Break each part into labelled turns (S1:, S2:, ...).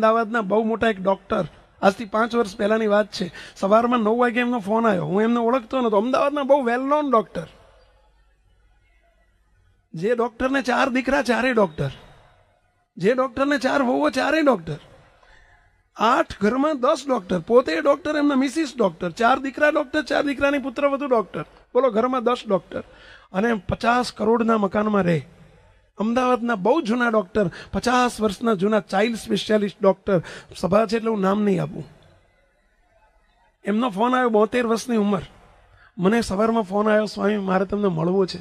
S1: અમદાવાદના બહુ મોટા એક ડૉક્ટર આજથી પાંચ વર્ષ પહેલાંની વાત છે સવારમાં નવ વાગે એમનો ફોન આવ્યો હું એમને ઓળખતો નહોતો અમદાવાદના બહુ વેલ નોન ડૉક્ટર જે ડૉક્ટરને ચાર દીકરા ચારેય ડૉક્ટર જે ડૉક્ટરને ચાર વહુઓ ચારેય ડૉક્ટર આઠ ઘરમાં દસ ડૉક્ટર પોતે ડૉક્ટર એમના મિસિસ ડૉક્ટર ચાર દીકરા ડૉક્ટર ચાર દીકરાની પુત્ર વધુ ડૉક્ટર બોલો ઘરમાં દસ ડૉક્ટર અને પચાસ કરોડના મકાનમાં રહે અમદાવાદના બહુ જૂના ડૉક્ટર પચાસ વર્ષના જૂના ચાઇલ્ડ સ્પેશિયાલિસ્ટ ડૉક્ટર સભા છે એટલે હું નામ નહીં આપું એમનો ફોન આવ્યો બોતેર વર્ષની ઉંમર મને સવારમાં ફોન આવ્યો સ્વામી મારે તમને મળવો છે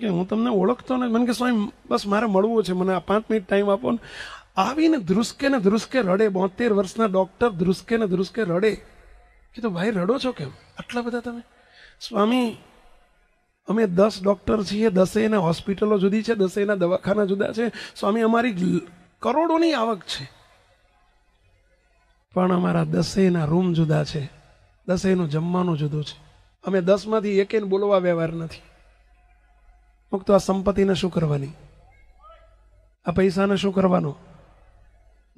S1: કે હું તમને ઓળખતો ને મને કે સ્વામી બસ મારે મળવું છે મને આ પાંચ મિનિટ ટાઈમ આપો ને આવીને ધ્રુસકે ને ધ્રુસકે રડે બોતેર વર્ષના ડૉક્ટર ધ્રુસકે ને ધ્રુસકે રડે કીધું ભાઈ રડો છો કેમ આટલા બધા તમે સ્વામી અમે દસ ડૉક્ટર છીએ દસેયના હોસ્પિટલો જુદી છે દસેયના દવાખાના જુદા છે સ્વામી અમારી કરોડોની આવક છે પણ અમારા દસેયના રૂમ જુદા છે દસેયનું જમવાનું જુદું છે અમે દસમાંથી એકેને બોલવા વ્યવહાર નથી મુક્ત આ સંપત્તિને શું કરવાની આ પૈસાને શું કરવાનો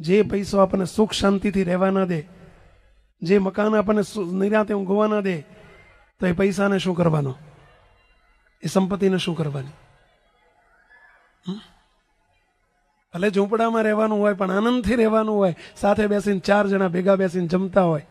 S1: જે પૈસો આપણને સુખ શાંતિથી રહેવા ના દે જે મકાન આપણને નિરાતે ઊંઘવા ના દે તો એ પૈસાને શું કરવાનો એ સંપત્તિને શું કરવાની ભલે ઝૂંપડામાં રહેવાનું હોય પણ આનંદથી રહેવાનું હોય સાથે બેસીને ચાર જણા ભેગા બેસીને જમતા હોય